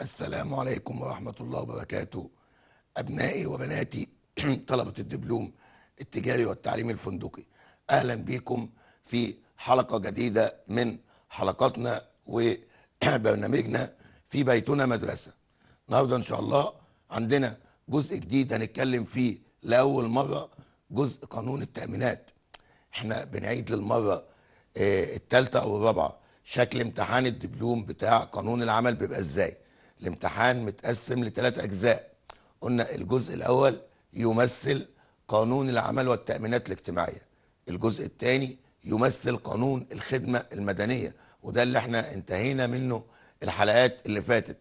السلام عليكم ورحمة الله وبركاته أبنائي وبناتي طلبة الدبلوم التجاري والتعليم الفندقي أهلا بكم في حلقة جديدة من حلقاتنا وبرنامجنا في بيتنا مدرسة النهاردة إن شاء الله عندنا جزء جديد هنتكلم فيه لأول مرة جزء قانون التأمينات احنا بنعيد للمرة آه، الثالثة أو الرابعة شكل امتحان الدبلوم بتاع قانون العمل بيبقى ازاي الامتحان متقسم لثلاث أجزاء قلنا الجزء الأول يمثل قانون العمل والتأمينات الاجتماعية الجزء الثاني يمثل قانون الخدمة المدنية وده اللي احنا انتهينا منه الحلقات اللي فاتت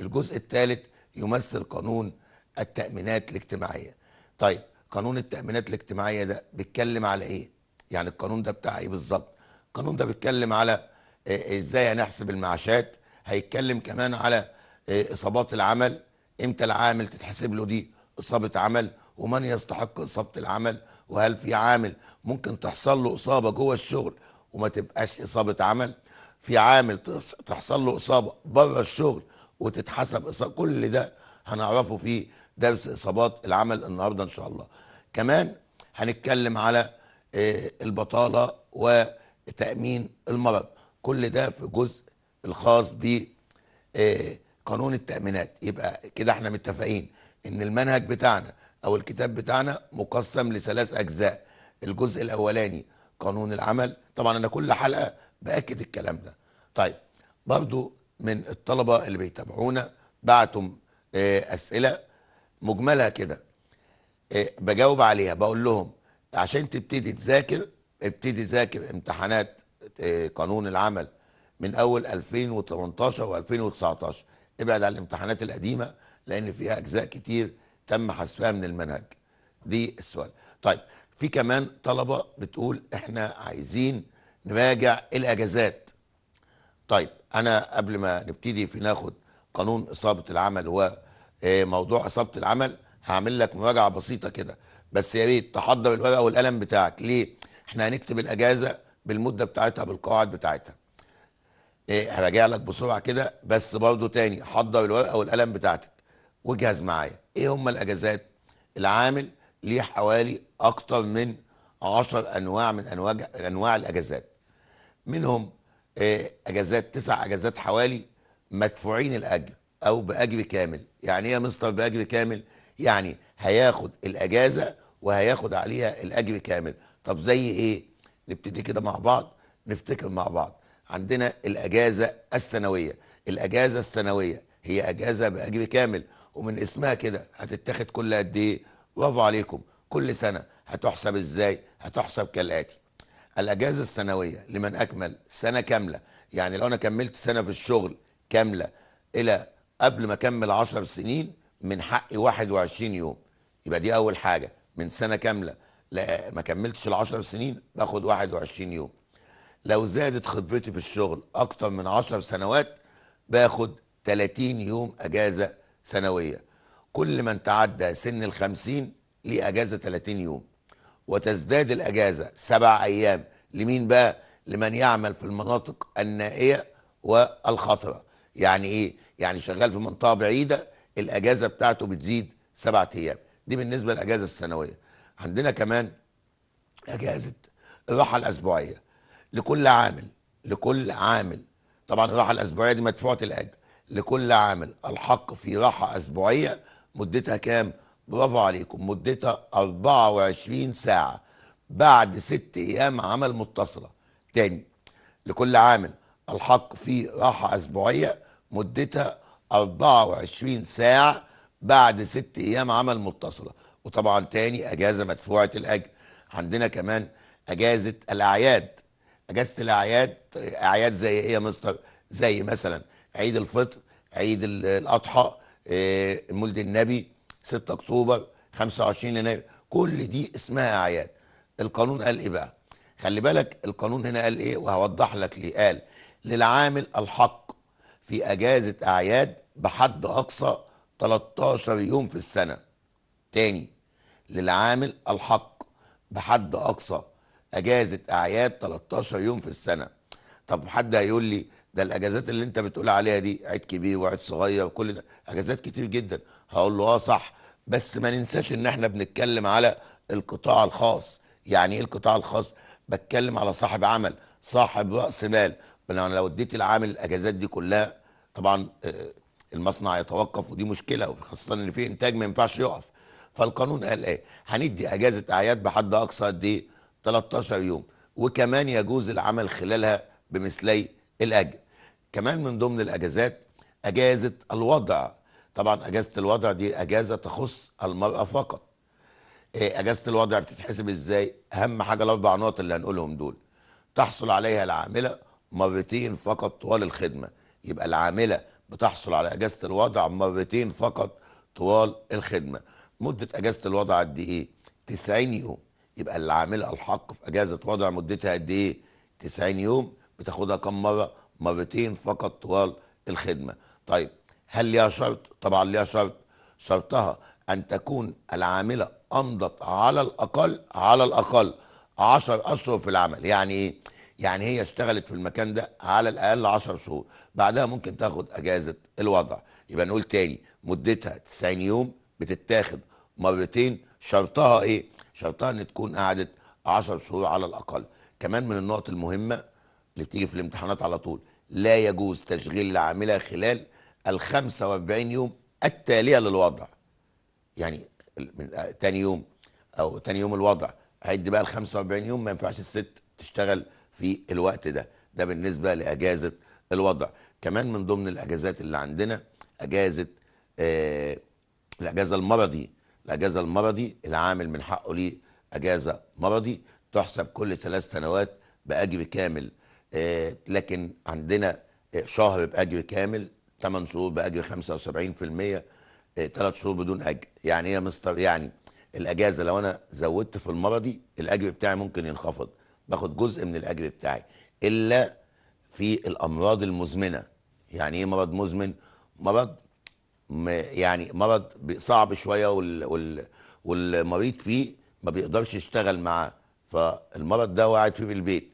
الجزء الثالث يمثل قانون التأمينات الاجتماعية طيب قانون التأمينات الاجتماعية ده بيتكلم على ايه يعني القانون ده بتاع ايه بالظبط القانون ده بيتكلم على ازاي هنحسب المعاشات هيتكلم كمان على إيه، اصابات العمل امتى العامل تتحسب له دي اصابه عمل ومن يستحق اصابه العمل وهل في عامل ممكن تحصل له اصابه جوه الشغل وما تبقاش اصابه عمل في عامل تحصل له اصابه بره الشغل وتتحسب اصابه كل ده هنعرفه في درس اصابات العمل النهارده ان شاء الله كمان هنتكلم على إيه، البطاله وتامين المرض كل ده في جزء الخاص ب إيه، قانون التامينات يبقى كده احنا متفقين ان المنهج بتاعنا او الكتاب بتاعنا مقسم لثلاث اجزاء الجزء الاولاني قانون العمل طبعا انا كل حلقه باكد الكلام ده طيب برضو من الطلبه اللي بيتابعونا بعتم آه، اسئله مجملها كده آه، بجاوب عليها بقول لهم عشان تبتدي تذاكر ابتدي ذاكر امتحانات آه، قانون العمل من اول 2018 و2019 ابعد عن الامتحانات القديمه لان فيها اجزاء كتير تم حذفها من المنهج دي السؤال طيب في كمان طلبه بتقول احنا عايزين نراجع الاجازات طيب انا قبل ما نبتدي في ناخد قانون اصابه العمل وموضوع آه، اصابه العمل هعمل لك مراجعه بسيطه كده بس يا ريت تحضر الورقه والقلم بتاعك ليه احنا هنكتب الاجازه بالمده بتاعتها بالقواعد بتاعتها ايه هراجع لك بسرعه كده بس برضه تاني حضر الورقه والقلم بتاعتك واجهز معايا ايه هم الاجازات العامل ليه حوالي اكتر من 10 انواع من انواع انواع الاجازات منهم إيه اجازات تسع اجازات حوالي مدفوعين الاجر او باجر كامل يعني ايه يا مستر باجر كامل يعني هياخد الاجازه وهياخد عليها الاجر كامل طب زي ايه نبتدي كده مع بعض نفتكر مع بعض عندنا الاجازه السنويه الاجازه السنويه هي اجازه باجر كامل ومن اسمها كده هتتاخد كل قد ايه برافو عليكم كل سنه هتحسب ازاي هتحسب كالاتي الاجازه السنويه لمن اكمل سنه كامله يعني لو انا كملت سنه في الشغل كامله الى قبل ما اكمل 10 سنين من حقي 21 يوم يبقى دي اول حاجه من سنه كامله لا ما كملتش ال 10 سنين باخد 21 يوم لو زادت خبرتي في الشغل اكتر من 10 سنوات باخد 30 يوم اجازه سنويه كل من تعدى سن ال 50 ليه اجازه 30 يوم وتزداد الاجازه سبع ايام لمين بقى لمن يعمل في المناطق النائيه والخطره يعني ايه يعني شغال في منطقه بعيده الاجازه بتاعته بتزيد سبعة ايام دي بالنسبه للاجازه السنويه عندنا كمان اجازه الراحه الاسبوعيه لكل عامل لكل عامل طبعا الراحه الاسبوعيه دي مدفوعه الاجر لكل عامل الحق في راحه اسبوعيه مدتها كام برافو عليكم مدتها 24 ساعه بعد ست ايام عمل متصله تاني لكل عامل الحق في راحه اسبوعيه مدتها 24 ساعه بعد ست ايام عمل متصله وطبعا تاني اجازه مدفوعه الاجر عندنا كمان اجازه الاعياد اجازه الاعياد اعياد زي ايه يا مستر زي مثلا عيد الفطر عيد الاضحى آه، مولد النبي 6 اكتوبر 25 يناير كل دي اسمها اعياد القانون قال ايه بقى خلي بالك القانون هنا قال ايه وهوضح لك ليه قال للعامل الحق في اجازه اعياد بحد اقصى 13 يوم في السنه تاني للعامل الحق بحد اقصى اجازه اعياد 13 يوم في السنه طب حد هيقول لي ده الاجازات اللي انت بتقول عليها دي عيد كبير وعيد صغير وكل ده اجازات كتير جدا هقول له اه صح بس ما ننساش ان احنا بنتكلم على القطاع الخاص يعني ايه القطاع الخاص بتكلم على صاحب عمل صاحب راس مال انا لو اديت العامل الاجازات دي كلها طبعا آه، المصنع يتوقف ودي مشكله وخاصه ان في انتاج ما ينفعش يقف فالقانون قال ايه هندي اجازه اعياد بحد اقصى قد ايه 13 يوم وكمان يجوز العمل خلالها بمثلي الأجر كمان من ضمن الأجازات أجازة الوضع طبعا أجازة الوضع دي أجازة تخص المرأة فقط إيه، أجازة الوضع بتتحسب إزاي أهم حاجة الأربع نقط اللي هنقولهم دول تحصل عليها العاملة مرتين فقط طوال الخدمة يبقى العاملة بتحصل على أجازة الوضع مرتين فقط طوال الخدمة مدة أجازة الوضع قد إيه 90 يوم يبقى اللي عاملها الحق في اجازه وضع مدتها قد ايه 90 يوم بتاخدها كم مره مرتين فقط طوال الخدمه طيب هل ليها شرط طبعا ليها شرط شرطها ان تكون العامله امضت على الاقل على الاقل 10 اشهر في العمل يعني ايه يعني هي اشتغلت في المكان ده على الاقل 10 شهور بعدها ممكن تاخد اجازه الوضع يبقى نقول تاني مدتها 90 يوم بتتاخد مرتين شرطها ايه شرطها ان تكون قعدت 10 شهور على الاقل كمان من النقط المهمه اللي بتيجي في الامتحانات على طول لا يجوز تشغيل العامله خلال ال 45 يوم التاليه للوضع يعني تاني يوم او تاني يوم الوضع عد بقى ال 45 يوم ما ينفعش الست تشتغل في الوقت ده ده بالنسبه لاجازه الوضع كمان من ضمن الاجازات اللي عندنا اجازه آه الاجازه المرضي الأجازة المرضي العامل من حقه ليه أجازة مرضي تحسب كل ثلاث سنوات بأجر كامل آه، لكن عندنا آه، شهر بأجر كامل 8 شهور بأجر 75% ثلاث آه، شهور بدون اجر يعني ايه يا مستر يعني الاجازه لو انا زودت في المرضي الاجر بتاعي ممكن ينخفض باخد جزء من الاجر بتاعي الا في الامراض المزمنه يعني ايه مرض مزمن مرض يعني مرض صعب شويه وال وال والمريض فيه ما بيقدرش يشتغل معاه فالمرض ده وقعد فيه بالبيت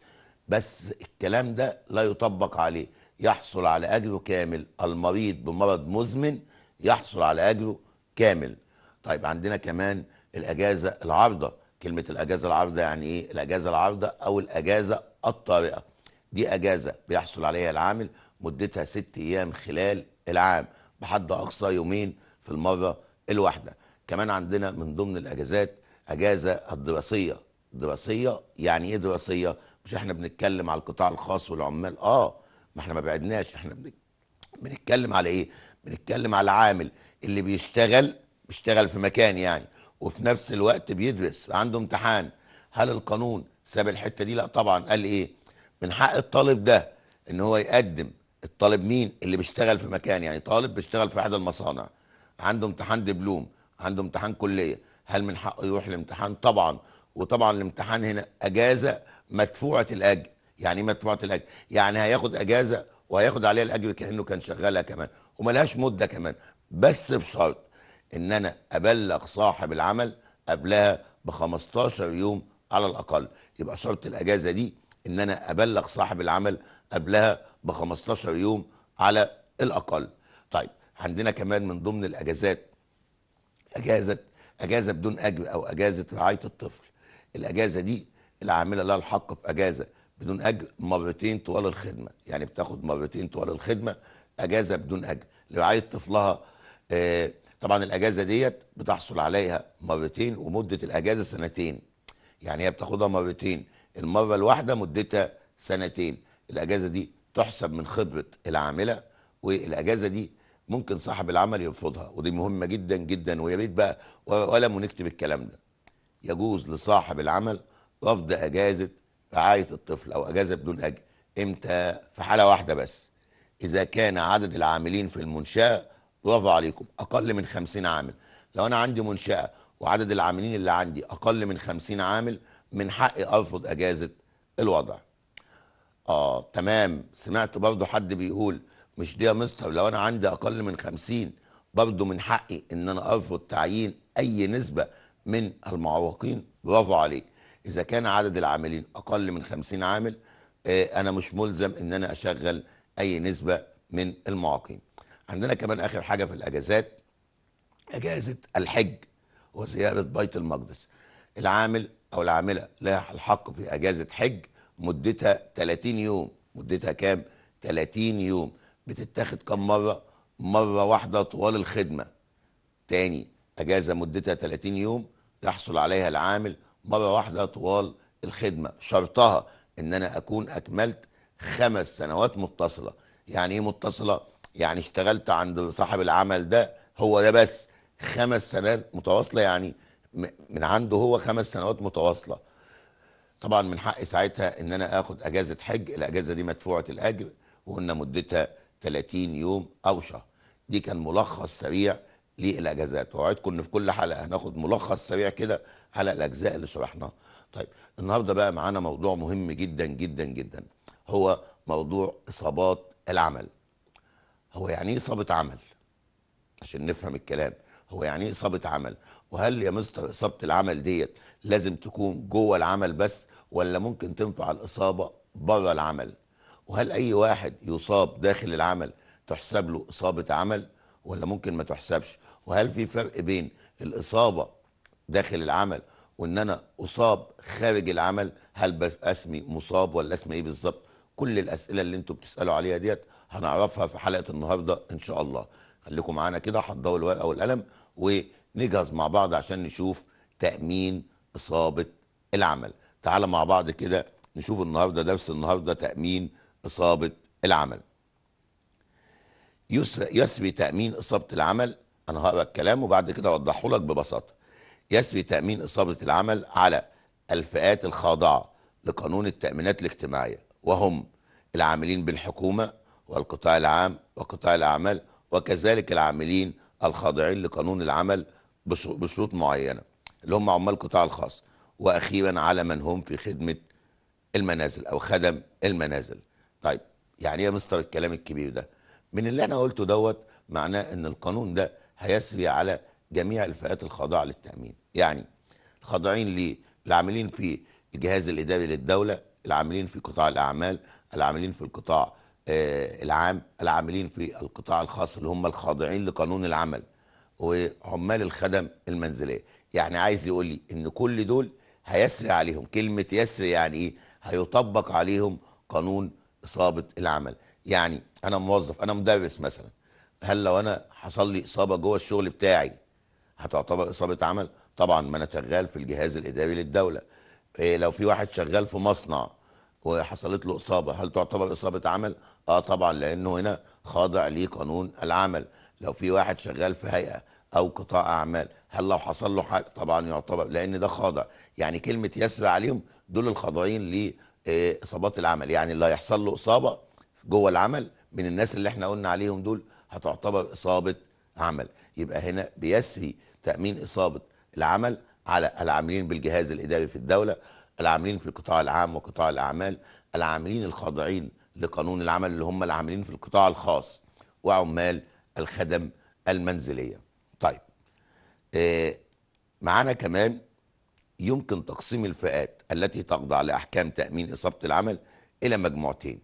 بس الكلام ده لا يطبق عليه يحصل على اجره كامل المريض بمرض مزمن يحصل على اجره كامل طيب عندنا كمان الاجازه العارضه كلمه الاجازه العارضه يعني ايه الاجازه العارضه او الاجازه الطارئه دي اجازه بيحصل عليها العامل مدتها ست ايام خلال العام بحد اقصى يومين في المره الواحده كمان عندنا من ضمن الاجازات اجازه الدراسيه دراسيه يعني ايه دراسيه مش احنا بنتكلم على القطاع الخاص والعمال اه ما احنا ما بعدناش احنا بنتكلم على ايه بنتكلم على عامل اللي بيشتغل بيشتغل في مكان يعني وفي نفس الوقت بيدرس عنده امتحان هل القانون ساب الحته دي لا طبعا قال ايه من حق الطالب ده ان هو يقدم الطالب مين اللي بيشتغل في مكان يعني طالب بيشتغل في احد المصانع عنده امتحان دبلوم عنده امتحان كليه هل من حقه يروح الامتحان طبعا وطبعا الامتحان هنا اجازه مدفوعه الاجر يعني ايه مدفوعه الاجر يعني هياخد اجازه وهياخد عليها الاجر كانه كان شغالها كمان وملهاش مده كمان بس بشرط ان انا ابلغ صاحب العمل قبلها ب 15 يوم على الاقل يبقى شرط الاجازه دي ان انا ابلغ صاحب العمل قبلها ب 15 يوم على الاقل طيب عندنا كمان من ضمن الاجازات اجازه اجازه بدون اجر او اجازه رعايه الطفل الاجازه دي العامله لها الحق في اجازه بدون اجر مرتين طوال الخدمه يعني بتاخد مرتين طوال الخدمه اجازه بدون اجر لرعايه طفلها آه، طبعا الاجازه ديت بتحصل عليها مرتين ومده الاجازه سنتين يعني هي بتاخدها مرتين المره الواحده مدتها سنتين الاجازه دي تحسب من خبره العامله والاجازه دي ممكن صاحب العمل يرفضها ودي مهمه جدا جدا ويا ريت بقى ولا ونكتب الكلام ده يجوز لصاحب العمل رفض اجازه رعايه الطفل او اجازه بدون اجر امتى في حاله واحده بس اذا كان عدد العاملين في المنشاه برافو عليكم اقل من 50 عامل لو انا عندي منشاه وعدد العاملين اللي عندي اقل من 50 عامل من حقي ارفض اجازه الوضع اه تمام سمعت برضه حد بيقول مش دي يا مستر لو انا عندي اقل من 50 برضه من حقي ان انا ارفض تعيين اي نسبه من المعوقين برافو عليك اذا كان عدد العاملين اقل من 50 عامل آه انا مش ملزم ان انا اشغل اي نسبه من المعاقين عندنا كمان اخر حاجه في الاجازات اجازه الحج وزياره بيت المقدس العامل او العامله لها الحق في اجازه حج مدتها 30 يوم مدتها كام 30 يوم بتتاخد كم مره مره واحده طوال الخدمه تاني اجازه مدتها 30 يوم يحصل عليها العامل مره واحده طوال الخدمه شرطها ان انا اكون اكملت خمس سنوات متصله يعني ايه متصله يعني اشتغلت عند صاحب العمل ده هو ده بس خمس سنوات متواصله يعني من عنده هو خمس سنوات متواصله طبعا من حقي ساعتها ان انا اخد اجازه حج الاجازه دي مدفوعه الاجر وقلنا مدتها 30 يوم او شهر دي كان ملخص سريع للاجازات واوعدكم ان في كل حلقه هناخد ملخص سريع كده على الاجزاء اللي شرحناها طيب النهارده بقى معانا موضوع مهم جدا جدا جدا هو موضوع اصابات العمل هو يعني ايه اصابه عمل عشان نفهم الكلام هو يعني ايه اصابه عمل وهل يا مستر اصابه العمل ديت لازم تكون جوه العمل بس ولا ممكن تنفع الإصابة بره العمل وهل أي واحد يصاب داخل العمل تحسب له إصابة عمل ولا ممكن ما تحسبش وهل في فرق بين الإصابة داخل العمل وإن أنا أصاب خارج العمل هل اسمي مصاب ولا اسمي إيه بالظبط كل الأسئلة اللي أنتوا بتسألوا عليها ديت هنعرفها في حلقة النهاردة إن شاء الله خليكم معانا كده حضروا الورقة والقلم ونجهز مع بعض عشان نشوف تأمين إصابة العمل تعال مع بعض كده نشوف النهاردة درس النهاردة تأمين إصابة العمل يسري تأمين إصابة العمل أنا هقرأ الكلام وبعد كده أوضحه لك ببساطة يسري تأمين إصابة العمل على الفئات الخاضعة لقانون التأمينات الاجتماعية وهم العاملين بالحكومة والقطاع العام وقطاع الأعمال وكذلك العاملين الخاضعين لقانون العمل بشروط معينة اللي هم عمال القطاع الخاص واخيرا على من هم في خدمه المنازل او خدم المنازل طيب يعني ايه مستر الكلام الكبير ده من اللي انا قلته دوت معناه ان القانون ده هيسري على جميع الفئات الخاضعه للتامين يعني الخاضعين ليه العاملين في الجهاز الاداري للدوله العاملين في قطاع الاعمال العاملين في القطاع آه، العام العاملين في القطاع الخاص اللي هم الخاضعين لقانون العمل وعمال الخدم المنزليه يعني عايز يقول لي ان كل دول هيسري عليهم كلمه يسري يعني ايه هيطبق عليهم قانون اصابه العمل يعني انا موظف انا مدرس مثلا هل لو انا حصل لي اصابه جوه الشغل بتاعي هتعتبر اصابه عمل طبعا ما انا شغال في الجهاز الاداري للدوله إيه لو في واحد شغال في مصنع وحصلت له اصابه هل تعتبر اصابه عمل اه طبعا لانه هنا خاضع لقانون العمل لو في واحد شغال في هيئه او قطاع اعمال هل لو حصل له حاجه طبعا يعتبر لان ده خاضع يعني كلمه يسري عليهم دول الخاضعين لاصابات آه، العمل يعني اللي هيحصل له اصابه جوه العمل من الناس اللي احنا قلنا عليهم دول هتعتبر اصابه عمل يبقى هنا بيسري تامين اصابه العمل على العاملين بالجهاز الاداري في الدوله العاملين في القطاع العام وقطاع الاعمال العاملين الخاضعين لقانون العمل اللي هم العاملين في القطاع الخاص وعمال الخدم المنزليه آه، معانا كمان يمكن تقسيم الفئات التي تخضع لاحكام تامين اصابه العمل الى مجموعتين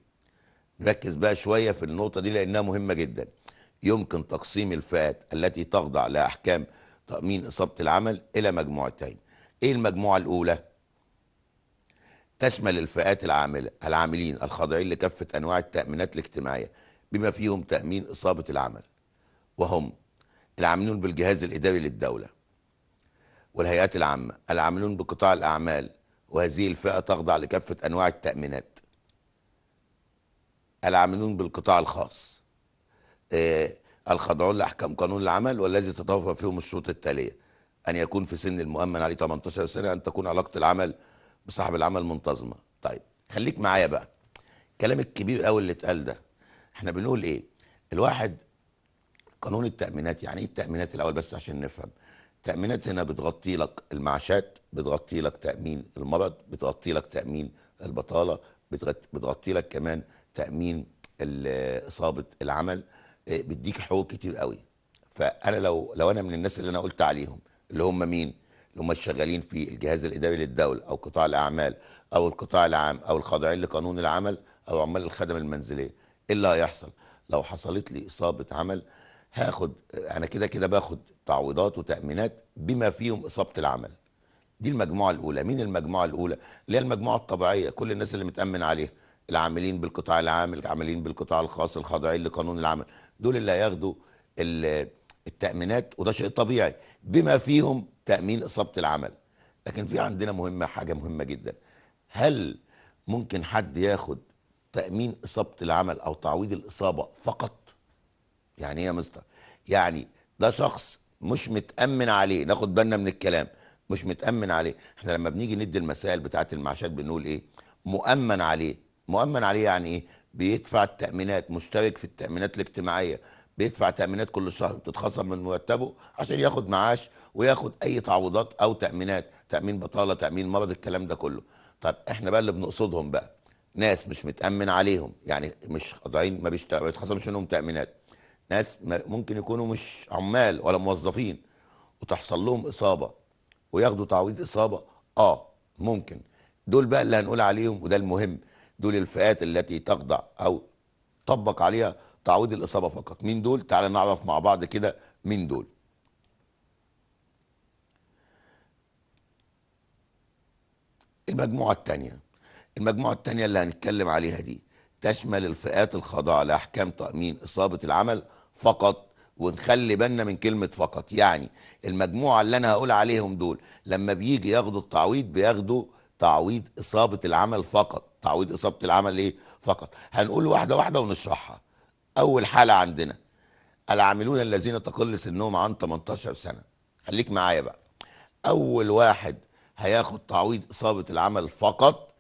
نركز بقى شويه في النقطه دي لانها مهمه جدا يمكن تقسيم الفئات التي تخضع لاحكام تامين اصابه العمل الى مجموعتين ايه المجموعه الاولى تشمل الفئات العامله العاملين الخاضعين لكافه انواع التامينات الاجتماعيه بما فيهم تامين اصابه العمل وهم العاملون بالجهاز الإداري للدولة والهيئات العامة العاملون بقطاع الأعمال وهذه الفئة تخضع لكافة أنواع التأمينات العاملون بالقطاع الخاص آه الخاضعون لأحكام قانون العمل والذي تتوفر فيهم الشروط التالية أن يكون في سن المؤمن عليه 18 سنة أن تكون علاقة العمل بصاحب العمل منتظمة طيب خليك معايا بقى الكلام الكبير قوي اللي اتقال ده احنا بنقول ايه الواحد قانون التامينات يعني ايه التامينات الاول بس عشان نفهم التامينات هنا بتغطي لك المعاشات بتغطي لك تامين المرض بتغطي لك تامين البطاله بتغطي لك كمان تامين اصابه العمل آه، بتديك حقوق كتير قوي فانا لو لو انا من الناس اللي انا قلت عليهم اللي هم مين اللي هم الشغالين في الجهاز الاداري للدوله او قطاع الاعمال او القطاع العام او الخاضعين لقانون العمل او عمال الخدم المنزليه ايه اللي هيحصل لو حصلت لي اصابه عمل هاخد انا كده كده باخد تعويضات وتامينات بما فيهم اصابه العمل دي المجموعه الاولى مين المجموعه الاولى اللي هي المجموعه الطبيعيه كل الناس اللي متامن عليها العاملين بالقطاع العام العاملين بالقطاع الخاص الخاضعين لقانون العمل دول اللي هياخدوا التامينات وده شيء طبيعي بما فيهم تامين اصابه العمل لكن في عندنا مهمه حاجه مهمه جدا هل ممكن حد ياخد تامين اصابه العمل او تعويض الاصابه فقط يعني ايه يا مستر يعني ده شخص مش متامن عليه ناخد بالنا من الكلام مش متامن عليه احنا لما بنيجي ندي المسائل بتاعه المعاشات بنقول ايه مؤمن عليه مؤمن عليه يعني ايه بيدفع التامينات مشترك في التامينات الاجتماعيه بيدفع تامينات كل شهر بتتخصم من مرتبه عشان ياخد معاش وياخد اي تعويضات او تامينات تامين بطاله تامين مرض الكلام ده كله طب احنا بقى اللي بنقصدهم بقى ناس مش متامن عليهم يعني مش قاضيين ما بيتخصمش منهم تامينات ناس ممكن يكونوا مش عمال ولا موظفين وتحصل لهم اصابه وياخدوا تعويض اصابه اه ممكن دول بقى اللي هنقول عليهم وده المهم دول الفئات التي تخضع او طبق عليها تعويض الاصابه فقط مين دول تعال نعرف مع بعض كده مين دول المجموعه الثانيه المجموعه الثانيه اللي هنتكلم عليها دي تشمل الفئات الخاضعة لأحكام تأمين إصابة العمل فقط ونخلي بالنا من كلمة فقط يعني المجموعة اللي أنا هقول عليهم دول لما بيجي ياخدوا التعويض بياخدوا تعويض إصابة العمل فقط تعويض إصابة العمل إيه فقط هنقول واحدة واحدة ونشرحها أول حالة عندنا العاملون الذين تقل سنهم عن 18 سنة خليك معايا بقى أول واحد هياخد تعويض إصابة العمل فقط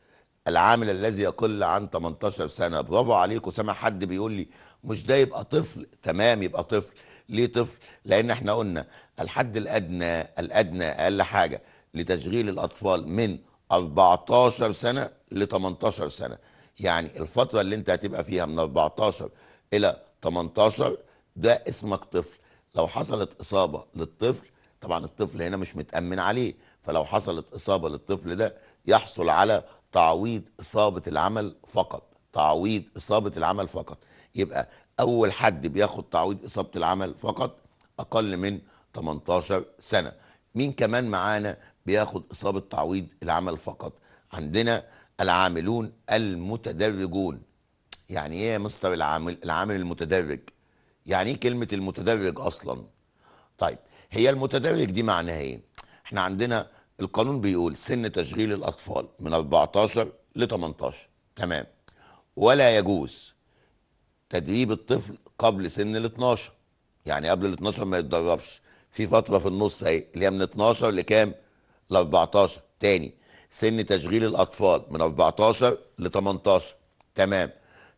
العامل الذي يقل عن 18 سنه برافو عليكم سامع حد بيقول لي مش ده يبقى طفل تمام يبقى طفل ليه طفل لان احنا قلنا الحد الادنى الادنى اقل حاجه لتشغيل الاطفال من 14 سنه ل 18 سنه يعني الفتره اللي انت هتبقى فيها من 14 الى 18 ده اسمك طفل لو حصلت اصابه للطفل طبعا الطفل هنا مش متامن عليه فلو حصلت اصابه للطفل ده يحصل على تعويض إصابة العمل فقط تعويض إصابة العمل فقط يبقى أول حد بياخد تعويض إصابة العمل فقط أقل من 18 سنة مين كمان معانا بياخد إصابة تعويض العمل فقط عندنا العاملون المتدرجون يعني ايه يا مستر العامل العامل المتدرج يعني ايه كلمه المتدرج اصلا طيب هي المتدرج دي معناها ايه احنا عندنا القانون بيقول سن تشغيل الاطفال من 14 ل 18 تمام ولا يجوز تدريب الطفل قبل سن ال 12 يعني قبل ال 12 ما يتدربش في فتره في النص اهي اللي هي من 12 لكام ل 14 تاني سن تشغيل الاطفال من 14 ل 18 تمام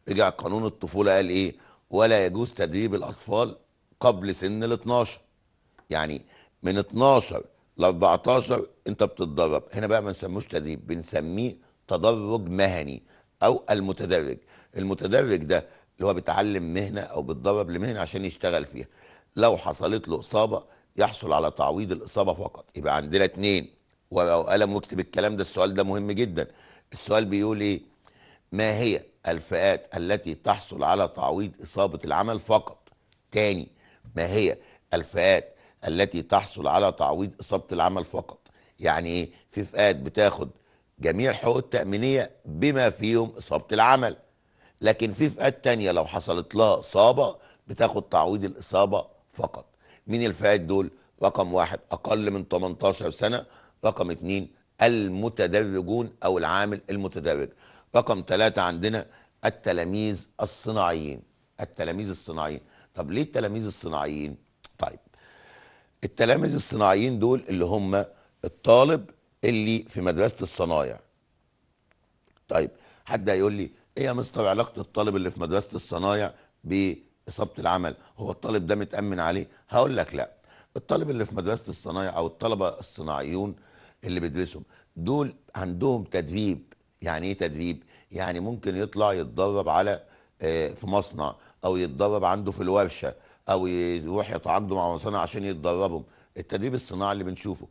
رجع قانون الطفوله قال ايه ولا يجوز تدريب الاطفال قبل سن ال 12 يعني من 12 14 انت بتتدرب هنا بقى ما نسموش تدريب بنسميه تدرج مهني او المتدرج المتدرج ده اللي هو بيتعلم مهنه او بيتدرب لمهنه عشان يشتغل فيها لو حصلت له اصابه يحصل على تعويض الاصابه فقط يبقى عندنا اتنين ورقه وقلم واكتب الكلام ده السؤال ده مهم جدا السؤال بيقول ايه ما هي الفئات التي تحصل على تعويض اصابه العمل فقط تاني ما هي الفئات التي تحصل على تعويض إصابة العمل فقط يعني إيه في فئات بتاخد جميع حقوق التأمينية بما فيهم إصابة العمل لكن في فئات تانية لو حصلت لها إصابة بتاخد تعويض الإصابة فقط مين الفئات دول رقم واحد أقل من 18 سنة رقم اتنين المتدرجون أو العامل المتدرج رقم ثلاثة عندنا التلاميذ الصناعيين التلاميذ الصناعيين طب ليه التلاميذ الصناعيين طيب التلامذ الصناعيين دول اللي هم الطالب اللي في مدرسه الصنايع طيب حد هيقول لي ايه يا مستر علاقه الطالب اللي في مدرسه الصنايع باصابه العمل هو الطالب ده متامن عليه هقول لك لا الطالب اللي في مدرسه الصنايع او الطلبه الصناعيون اللي بيدرسهم دول عندهم تدريب يعني ايه تدريب يعني ممكن يطلع يتدرب على آه، في مصنع او يتدرب عنده في الورشه او يروح يتعاقدوا مع مصانع عشان يتدربوا التدريب الصناعي اللي بنشوفه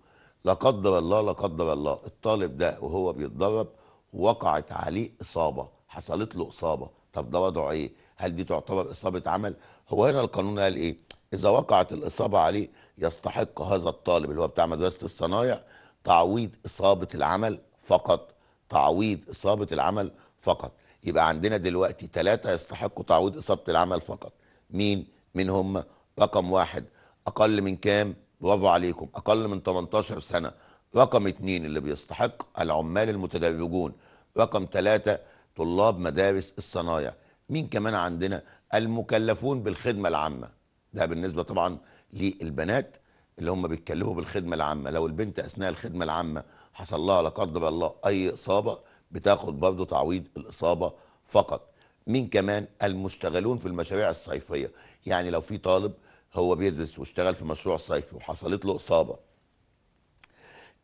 لا قدر الله لا قدر الله الطالب ده وهو بيتدرب وقعت عليه اصابه حصلت له اصابه طب ده وضعه ايه هل دي تعتبر اصابه عمل هو هنا القانون قال ايه اذا وقعت الاصابه عليه يستحق هذا الطالب اللي هو بتاع مدرسه الصنايع تعويض اصابه العمل فقط تعويض اصابه العمل فقط يبقى عندنا دلوقتي ثلاثه يستحقوا تعويض اصابه العمل فقط مين مين هم رقم واحد اقل من كام برافو عليكم اقل من 18 سنه رقم اتنين اللي بيستحق العمال المتدرجون رقم ثلاثة طلاب مدارس الصنايع مين كمان عندنا المكلفون بالخدمة العامة ده بالنسبة طبعا للبنات اللي هم بيتكلفوا بالخدمة العامة لو البنت أثناء الخدمة العامة حصل لها لا قدر الله أي إصابة بتاخد برضه تعويض الإصابة فقط مين كمان المشتغلون في المشاريع الصيفيه يعني لو في طالب هو بيدرس واشتغل في مشروع صيفي وحصلت له اصابه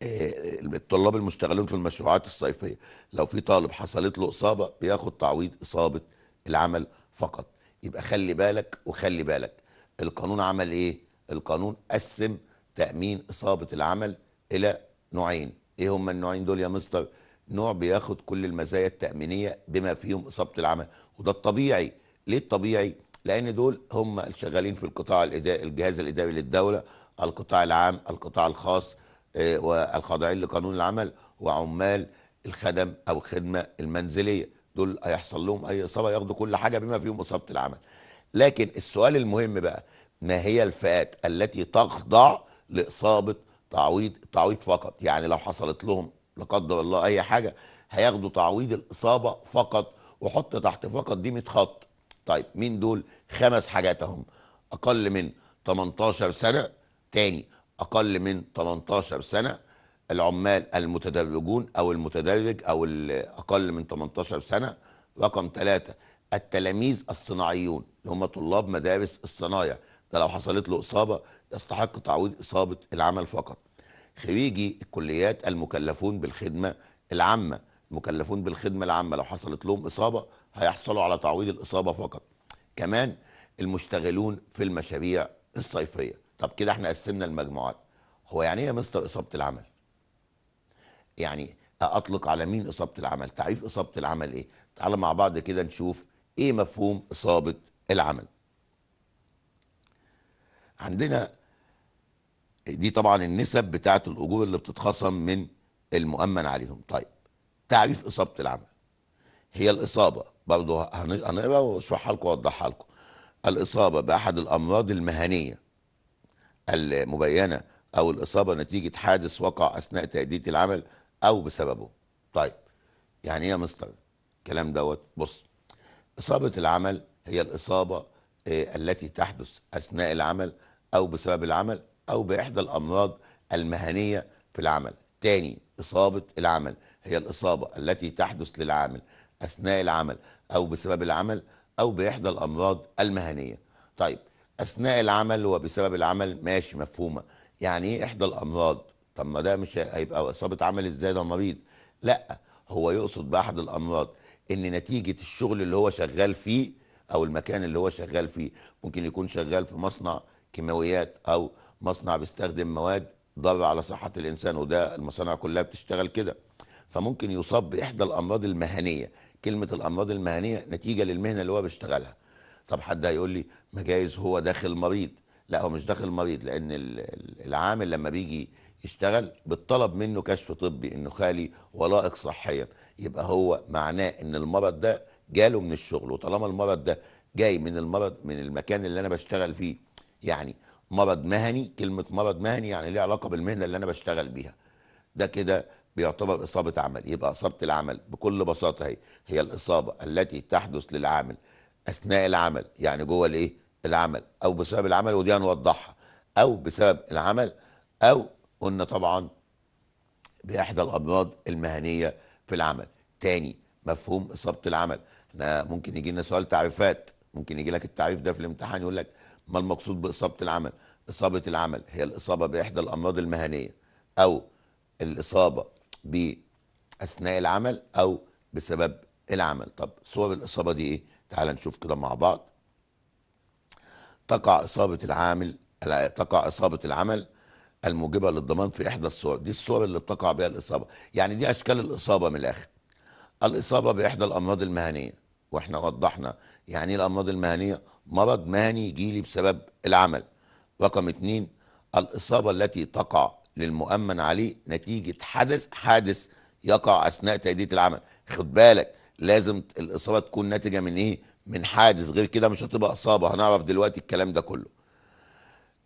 آه، الطلاب المشتغلون في المشروعات الصيفيه لو في طالب حصلت له اصابه بياخد تعويض اصابه العمل فقط يبقى خلي بالك وخلي بالك القانون عمل ايه القانون قسم تامين اصابه العمل الى نوعين ايه هما النوعين دول يا مستر نوع بياخد كل المزايا التامينيه بما فيهم اصابه العمل وده الطبيعي ليه الطبيعي لان دول هم الشغالين في القطاع الاداري الجهاز الاداري للدوله القطاع العام القطاع الخاص آه، والخاضعين لقانون العمل وعمال الخدم او الخدمه المنزليه دول هيحصل لهم اي اصابه ياخدوا كل حاجه بما فيهم اصابه العمل لكن السؤال المهم بقى ما هي الفئات التي تخضع لاصابه تعويض تعويض فقط يعني لو حصلت لهم لا قدر الله اي حاجه هياخدوا تعويض الاصابه فقط وحط تحت فقط دي 100 خط طيب مين دول خمس حاجات اهم اقل من 18 سنه تاني اقل من 18 سنه العمال المتدرجون او المتدرج او اقل من 18 سنه رقم ثلاثة التلاميذ الصناعيون اللي هم طلاب مدارس الصنايع ده لو حصلت له اصابه يستحق تعويض اصابه العمل فقط خريجي الكليات المكلفون بالخدمه العامه مكلفون بالخدمه العامه لو حصلت لهم اصابه هيحصلوا على تعويض الاصابه فقط كمان المشتغلون في المشاريع الصيفيه طب كده احنا قسمنا المجموعات هو يعني ايه يا مستر اصابه العمل يعني اطلق على مين اصابه العمل تعريف اصابه العمل ايه تعالى مع بعض كده نشوف ايه مفهوم اصابه العمل عندنا دي طبعا النسب بتاعه الاجور اللي بتتخصم من المؤمن عليهم طيب تعريف اصابه العمى هي الاصابه برضه هنقرا واشرحها لكم واوضحها لكم الاصابه باحد الامراض المهنيه المبينه او الاصابه نتيجه حادث وقع اثناء تاديه العمل او بسببه طيب يعني ايه يا مستر الكلام دوت بص اصابه العمل هي الاصابه آه، التي تحدث اثناء العمل او بسبب العمل او باحدى الامراض المهنيه في العمل تاني اصابه العمل هي الإصابة التي تحدث للعامل أثناء العمل أو بسبب العمل أو بإحدى الأمراض المهنية طيب أثناء العمل وبسبب العمل ماشي مفهومة يعني إيه إحدى الأمراض طب ما ده مش هيبقى إصابة عمل إزاي ده مريض لا هو يقصد بأحد الأمراض إن نتيجة الشغل اللي هو شغال فيه أو المكان اللي هو شغال فيه ممكن يكون شغال في مصنع كيماويات أو مصنع بيستخدم مواد ضارة على صحة الإنسان وده المصانع كلها بتشتغل كده فممكن يصاب باحدى الامراض المهنيه كلمه الامراض المهنيه نتيجه للمهنه اللي هو بيشتغلها طب حد هيقول لي ما جايز هو داخل مريض لا هو مش داخل مريض لان العامل لما بيجي يشتغل بالطلب منه كشف طبي انه خالي ولائق صحيا يبقى هو معناه ان المرض ده جاله من الشغل وطالما المرض ده جاي من المرض من المكان اللي انا بشتغل فيه يعني مرض مهني كلمه مرض مهني يعني ليه علاقه بالمهنه اللي انا بشتغل بيها ده كده بيعتبر إصابة عمل يبقى إصابة العمل بكل بساطة هي هي الإصابة التي تحدث للعامل أثناء العمل يعني جوه الإيه العمل أو بسبب العمل ودي هنوضحها أو بسبب العمل أو قلنا طبعا بإحدى الأمراض المهنية في العمل تاني مفهوم إصابة العمل احنا ممكن يجي لنا سؤال تعريفات ممكن يجي لك التعريف ده في الامتحان يقول لك ما المقصود بإصابة العمل إصابة العمل هي الإصابة بإحدى الأمراض المهنية أو الإصابة باثناء العمل او بسبب العمل طب صور الاصابه دي ايه تعال نشوف كده مع بعض تقع اصابه العامل تقع اصابه العمل الموجبه للضمان في احدى الصور دي الصور اللي بتقع بها الاصابه يعني دي اشكال الاصابه من الاخر الاصابه باحدى الامراض المهنيه واحنا وضحنا يعني إيه الامراض المهنيه مرض مهني يجي لي بسبب العمل رقم اتنين الاصابه التي تقع للمؤمن عليه نتيجة حدث حادث يقع أثناء تأدية العمل خد بالك لازم الإصابة تكون ناتجة من إيه من حادث غير كده مش هتبقى إصابة هنعرف دلوقتي الكلام ده كله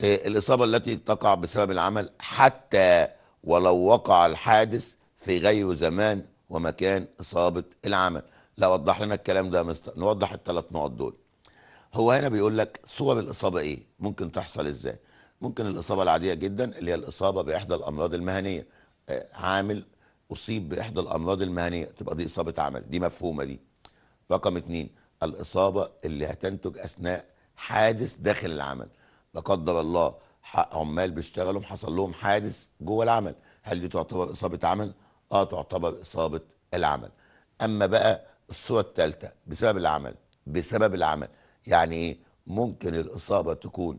إيه الإصابة التي تقع بسبب العمل حتى ولو وقع الحادث في غير زمان ومكان إصابة العمل لا وضح لنا الكلام ده يا مستر نوضح الثلاث نقط دول هو هنا بيقول لك صور الإصابة إيه ممكن تحصل إزاي ممكن الاصابه العاديه جدا اللي هي الاصابه باحدى الامراض المهنيه آه، عامل اصيب باحدى الامراض المهنيه تبقى دي اصابه عمل دي مفهومه دي رقم اتنين الاصابه اللي هتنتج اثناء حادث داخل العمل لا قدر الله عمال بيشتغلوا حصل لهم حادث جوه العمل هل دي تعتبر اصابه عمل اه تعتبر اصابه العمل اما بقى الصوره الثالثه بسبب العمل بسبب العمل يعني ايه ممكن الاصابه تكون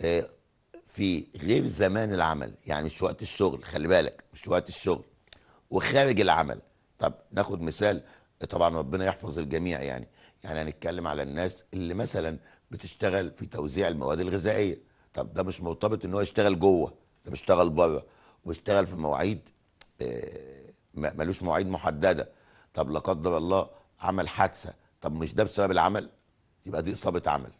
آه، في غير زمان العمل يعني مش وقت الشغل خلي بالك مش وقت الشغل وخارج العمل طب ناخد مثال طبعا ربنا يحفظ الجميع يعني يعني هنتكلم على الناس اللي مثلا بتشتغل في توزيع المواد الغذائيه طب ده مش مرتبط ان هو يشتغل جوه ده بيشتغل بره وبيشتغل في مواعيد آه، ملوش مواعيد محدده طب لا قدر الله عمل حادثه طب مش ده بسبب العمل يبقى دي اصابه عمل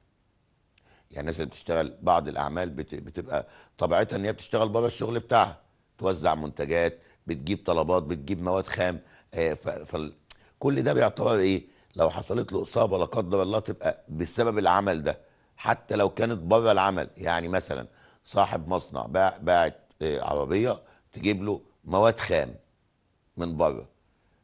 يعني الناس اللي بتشتغل بعض الاعمال بتبقى طبيعتها ان هي بتشتغل بره الشغل بتاعها توزع منتجات بتجيب طلبات بتجيب مواد خام آه، فكل ده بيعتبر ايه لو حصلت له اصابه لا قدر الله تبقى بسبب العمل ده حتى لو كانت بره العمل يعني مثلا صاحب مصنع باع باعت آه، عربيه تجيب له مواد خام من بره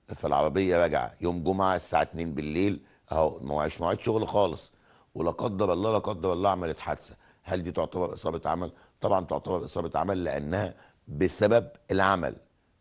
فالعربيه راجعه يوم جمعه الساعه 2 بالليل اهو ما معيش مواعيد شغل خالص ولا قدر الله لا قدر الله عملت حادثه هل دي تعتبر اصابه عمل طبعا تعتبر اصابه عمل لانها بسبب العمل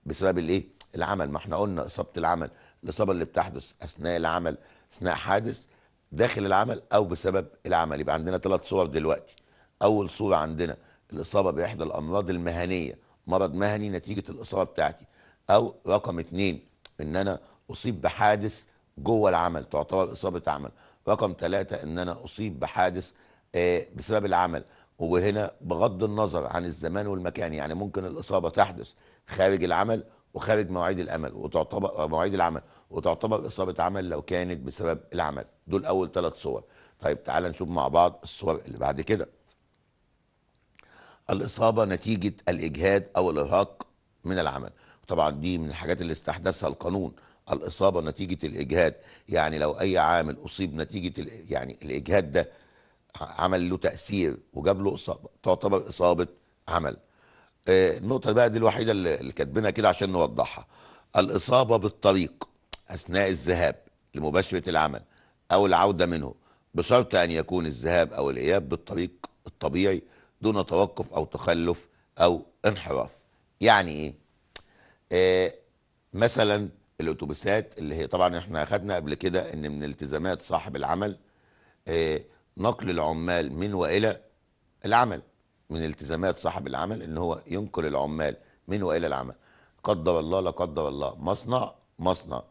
بسبب الايه العمل ما احنا قلنا اصابه العمل الاصابه اللي بتحدث اثناء العمل اثناء حادث داخل العمل او بسبب العمل يبقى عندنا ثلاث صور دلوقتي اول صوره عندنا الاصابه باحدى الامراض المهنيه مرض مهني نتيجه الاصابه بتاعتي او رقم اثنين ان انا اصيب بحادث جوه العمل تعتبر اصابه عمل رقم ثلاثة ان انا اصيب بحادث آه، بسبب العمل وهنا بغض النظر عن الزمان والمكان يعني ممكن الاصابه تحدث خارج العمل وخارج مواعيد الامل وتعتبر مواعيد العمل وتعتبر اصابه عمل لو كانت بسبب العمل دول اول ثلاث صور طيب تعال نشوف مع بعض الصور اللي بعد كده الاصابه نتيجه الاجهاد او الارهاق من العمل طبعا دي من الحاجات اللي استحدثها القانون الاصابه نتيجه الاجهاد يعني لو اي عامل اصيب نتيجه يعني الاجهاد ده عمل له تاثير وجاب له اصابه تعتبر اصابه عمل آه، النقطه بقى دي الوحيده اللي كاتبينها كده عشان نوضحها الاصابه بالطريق اثناء الذهاب لمباشره العمل او العوده منه بشرط ان يكون الذهاب او الاياب بالطريق الطبيعي دون توقف او تخلف او انحراف يعني ايه, إيه مثلا الاتوبيسات اللي هي طبعا احنا اخذنا قبل كده ان من التزامات صاحب العمل آه، نقل العمال من والى العمل من التزامات صاحب العمل ان هو ينقل العمال من والى العمل قدر الله لا قدر الله مصنع مصنع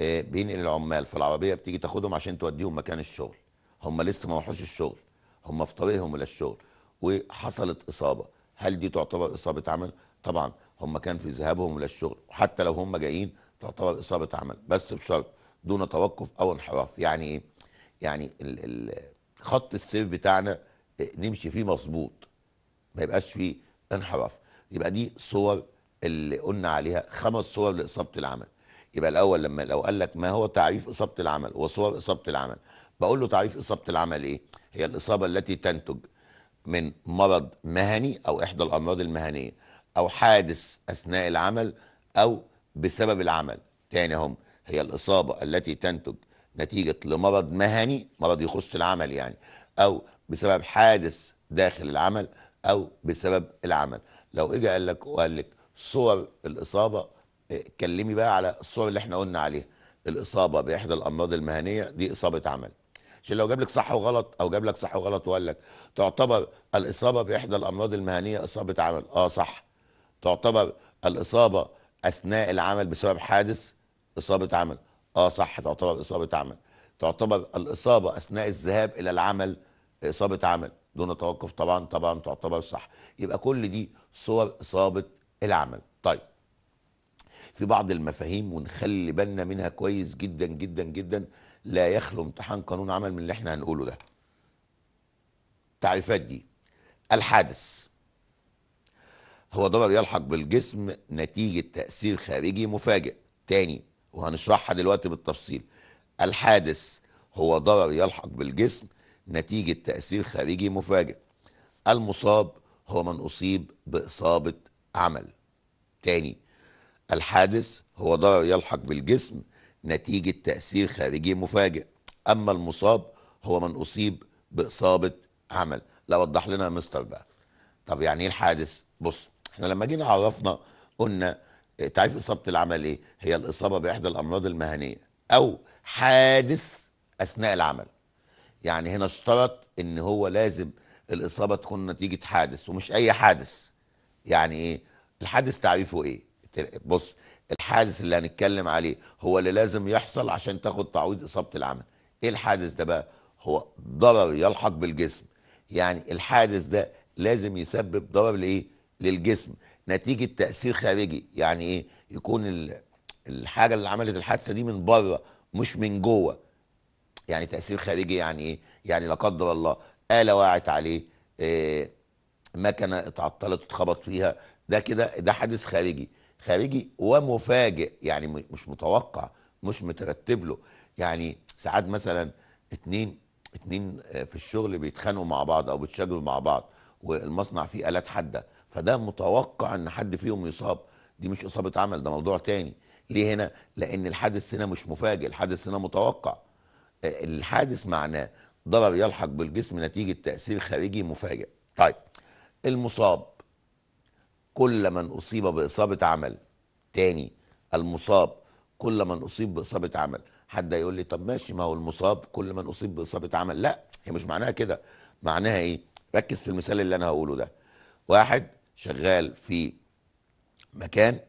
آه، بينقل العمال فالعربيه بتيجي تاخدهم عشان توديهم مكان الشغل هم لسه ما وحوش الشغل هم في طريقهم الى الشغل وحصلت اصابه هل دي تعتبر اصابه عمل طبعا هم كان في ذهابهم للشغل وحتى لو هم جايين تعتبر إصابة عمل بس بشرط دون توقف أو انحراف يعني إيه؟ يعني خط السير بتاعنا آه، نمشي فيه مظبوط ما يبقاش فيه انحراف يبقى دي صور اللي قلنا عليها خمس صور لإصابة العمل يبقى الأول لما لو قال لك ما هو تعريف إصابة العمل وصور إصابة العمل بقول له تعريف إصابة العمل إيه؟ هي الإصابة التي تنتج من مرض مهني أو إحدى الأمراض المهنية أو حادث أثناء العمل أو بسبب العمل تاني هم هي الإصابة التي تنتج نتيجة لمرض مهني مرض يخص العمل يعني أو بسبب حادث داخل العمل أو بسبب العمل لو إجا قال لك وقال لك صور الإصابة آه، كلمي بقى على الصور اللي احنا قلنا عليها الإصابة بإحدى الأمراض المهنية دي إصابة عمل عشان لو جاب لك صح وغلط أو جاب لك صح وغلط وقال لك تعتبر الإصابة بإحدى الأمراض المهنية إصابة عمل آه صح تعتبر الإصابة اثناء العمل بسبب حادث اصابه عمل اه صح تعتبر اصابه عمل تعتبر الاصابه اثناء الذهاب الى العمل اصابه عمل دون توقف طبعا طبعا تعتبر صح يبقى كل دي صور اصابه العمل طيب في بعض المفاهيم ونخلي بالنا منها كويس جدا جدا جدا لا يخلو امتحان قانون عمل من اللي احنا هنقوله ده التعريفات دي الحادث هو ضرر يلحق بالجسم نتيجة تأثير خارجي مفاجئ تاني وهنشرحها دلوقتي بالتفصيل الحادث هو ضرر يلحق بالجسم نتيجة تأثير خارجي مفاجئ المصاب هو من أصيب بإصابة عمل تاني الحادث هو ضرر يلحق بالجسم نتيجة تأثير خارجي مفاجئ أما المصاب هو من أصيب بإصابة عمل لو وضح لنا يا مستر بقى طب يعني ايه الحادث بص احنا لما جينا عرفنا قلنا آه، تعريف اصابه العمل ايه هي الاصابه باحدى الامراض المهنيه او حادث اثناء العمل يعني هنا اشترط ان هو لازم الاصابه تكون نتيجه حادث ومش اي حادث يعني ايه الحادث تعريفه ايه بص الحادث اللي هنتكلم عليه هو اللي لازم يحصل عشان تاخد تعويض اصابه العمل ايه الحادث ده بقى هو ضرر يلحق بالجسم يعني الحادث ده لازم يسبب ضرر لايه للجسم نتيجه تاثير خارجي يعني ايه يكون الحاجه اللي عملت الحادثه دي من بره مش من جوه يعني تاثير خارجي يعني ايه يعني لا قدر الله اله وقعت عليه إيه مكنه اتعطلت اتخبط فيها ده كده ده حادث خارجي خارجي ومفاجئ يعني مش متوقع مش مترتب له يعني ساعات مثلا اتنين اتنين آه، في الشغل بيتخانقوا مع بعض او بيتشاجروا مع بعض والمصنع فيه الات حاده فده متوقع ان حد فيهم يصاب دي مش اصابه عمل ده موضوع تاني ليه هنا لان الحادث هنا مش مفاجئ الحادث هنا متوقع الحادث معناه ضرر يلحق بالجسم نتيجه تاثير خارجي مفاجئ طيب المصاب كل من اصيب باصابه عمل تاني المصاب كل من اصيب باصابه عمل حد يقول لي طب ماشي ما هو المصاب كل من اصيب باصابه عمل لا هي مش معناها كده معناها ايه ركز في المثال اللي انا هقوله ده واحد شغال في مكان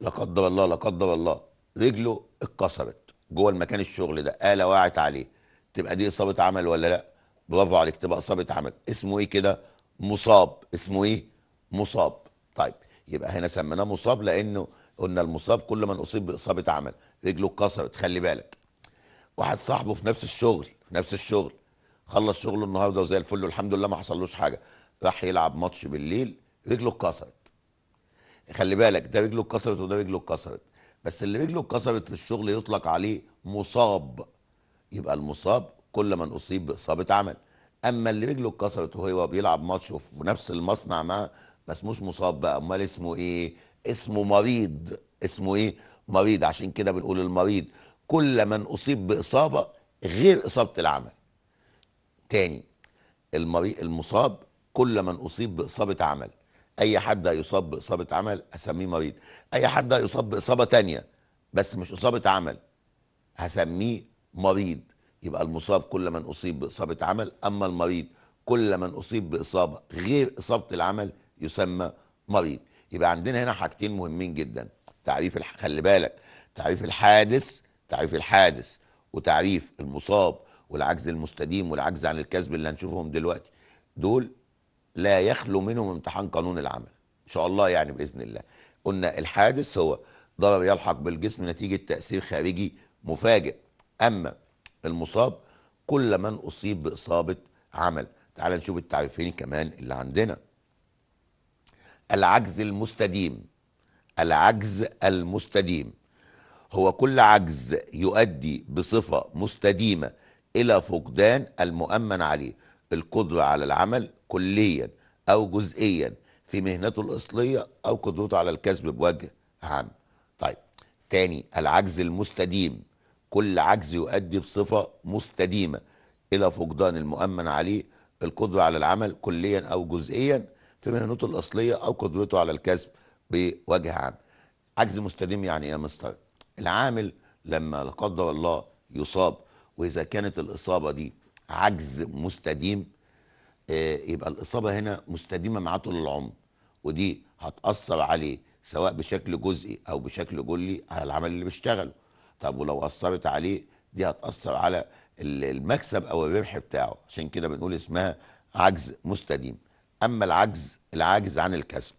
لا قدر الله لا قدر الله رجله اتكسرت جوه المكان الشغل ده آلة وقعت عليه تبقى دي إصابة عمل ولا لا؟ برافو عليك تبقى إصابة عمل اسمه إيه كده؟ مصاب اسمه إيه؟ مصاب طيب يبقى هنا سميناه مصاب لأنه قلنا المصاب كل من أصيب بإصابة عمل رجله اتكسرت خلي بالك واحد صاحبه في نفس الشغل في نفس الشغل خلص شغله النهارده وزي الفل والحمد لله ما حصلوش حاجه راح يلعب ماتش بالليل رجله اتكسرت خلي بالك ده رجله اتكسرت وده رجله اتكسرت بس اللي رجله اتكسرت في الشغل يطلق عليه مصاب يبقى المصاب كل من اصيب باصابه عمل اما اللي رجله اتكسرت وهو بيلعب ماتش في نفس المصنع ما ما اسموش مصاب بقى امال اسمه ايه اسمه مريض اسمه ايه مريض عشان كده بنقول المريض كل من اصيب باصابه غير اصابه العمل تاني المريض المصاب كل من اصيب باصابه عمل اي حد هيصاب باصابه عمل اسميه مريض اي حد هيصاب باصابه تانية بس مش اصابه عمل هسميه مريض يبقى المصاب كل من اصيب باصابه عمل اما المريض كل من اصيب باصابه غير اصابه العمل يسمى مريض يبقى عندنا هنا حاجتين مهمين جدا تعريف الح... خلي بالك تعريف الحادث تعريف الحادث وتعريف المصاب والعجز المستديم والعجز عن الكسب اللي هنشوفهم دلوقتي دول لا يخلو منهم امتحان قانون العمل ان شاء الله يعني باذن الله قلنا الحادث هو ضرر يلحق بالجسم نتيجه تاثير خارجي مفاجئ اما المصاب كل من اصيب باصابه عمل تعال نشوف التعريفين كمان اللي عندنا العجز المستديم العجز المستديم هو كل عجز يؤدي بصفه مستديمه الى فقدان المؤمن عليه القدره على العمل كليا أو جزئيا في مهنته الأصلية أو قدرته على الكسب بوجه عام طيب تاني العجز المستديم كل عجز يؤدي بصفة مستديمة إلى فقدان المؤمن عليه القدرة على العمل كليا أو جزئيا في مهنته الأصلية أو قدرته على الكسب بوجه عام عجز مستديم يعني إيه يا مستر العامل لما لا قدر الله يصاب وإذا كانت الإصابة دي عجز مستديم آه، يبقى الاصابه هنا مستديمه معاه طول العمر ودي هتاثر عليه سواء بشكل جزئي او بشكل كلي على العمل اللي بيشتغله طب ولو اثرت عليه دي هتاثر على المكسب او الربح بتاعه عشان كده بنقول اسمها عجز مستديم اما العجز العاجز عن الكسب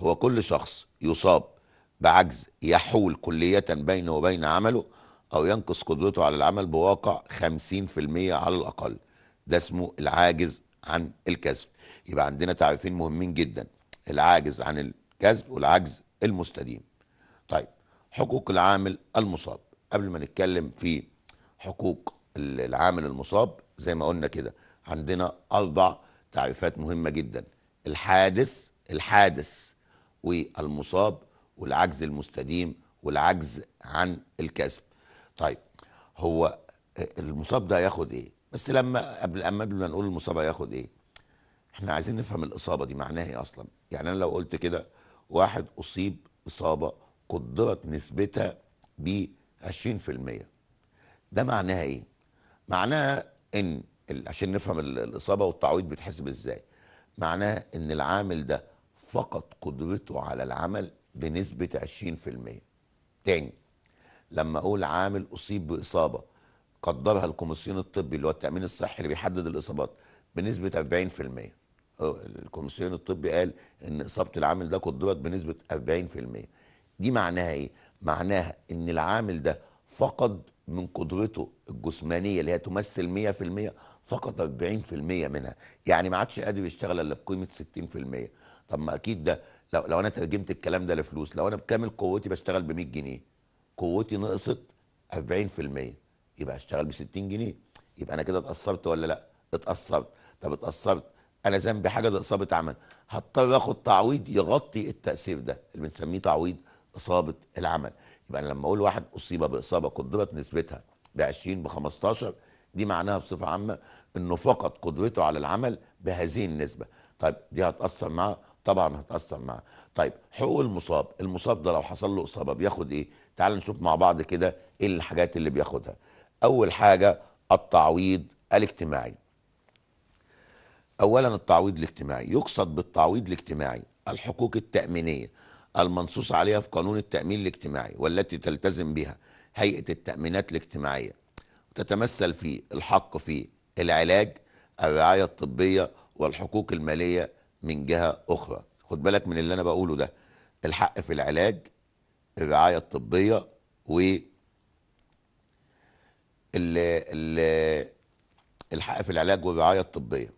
هو كل شخص يصاب بعجز يحول كليه بينه وبين عمله او ينقص قدرته على العمل بواقع 50% على الاقل ده اسمه العاجز عن الكذب يبقى عندنا تعريفين مهمين جدا العاجز عن الكذب والعجز المستديم طيب حقوق العامل المصاب قبل ما نتكلم في حقوق العامل المصاب زي ما قلنا كده عندنا أربع تعريفات مهمة جدا الحادث الحادث والمصاب والعجز المستديم والعجز عن الكسب طيب هو المصاب ده هياخد ايه بس لما قبل اما قبل ما نقول المصاب هياخد ايه احنا عايزين نفهم الاصابه دي معناها ايه اصلا يعني انا لو قلت كده واحد اصيب اصابه قدرت نسبتها ب 20% ده معناها ايه معناها ان عشان نفهم الاصابه والتعويض بيتحسب ازاي معناها ان العامل ده فقد قدرته على العمل بنسبه 20% تاني لما اقول عامل اصيب باصابه قدرها الكوميسيون الطبي اللي هو التامين الصحي اللي بيحدد الاصابات بنسبه 40% آه، الكوميسيون الطبي قال ان اصابه العامل ده قدرت بنسبه 40% دي معناها ايه معناها ان العامل ده فقد من قدرته الجسمانيه اللي هي تمثل 100% فقد 40% منها يعني ما عادش قادر يشتغل الا بقيمه 60% طب ما اكيد ده لو لو انا ترجمت الكلام ده لفلوس لو انا بكامل قوتي بشتغل ب 100 جنيه قوتي نقصت 40% يبقى اشتغل ب 60 جنيه يبقى انا كده اتأثرت ولا لا اتأثرت طب اتأثرت انا ذنبي حاجه ده اصابه عمل هضطر اخد تعويض يغطي التاثير ده اللي بنسميه تعويض اصابه العمل يبقى انا لما اقول واحد اصيب باصابه قدرت نسبتها ب 20 ب 15 دي معناها بصفه عامه انه فقد قدرته على العمل بهذه النسبه طيب دي هتاثر معاه طبعا هتاثر معاه طيب حقوق المصاب المصاب ده لو حصل له اصابه بياخد ايه تعال نشوف مع بعض كده ايه الحاجات اللي بياخدها أول حاجة التعويض الاجتماعي أولا التعويض الاجتماعي يقصد بالتعويض الاجتماعي الحقوق التأمينية المنصوص عليها في قانون التأمين الاجتماعي والتي تلتزم بها هيئة التأمينات الاجتماعية تتمثل في الحق في العلاج الرعاية الطبية والحقوق المالية من جهة أخرى خد بالك من اللي أنا بقوله ده الحق في العلاج الرعاية الطبية و الحق في العلاج والرعايه الطبيه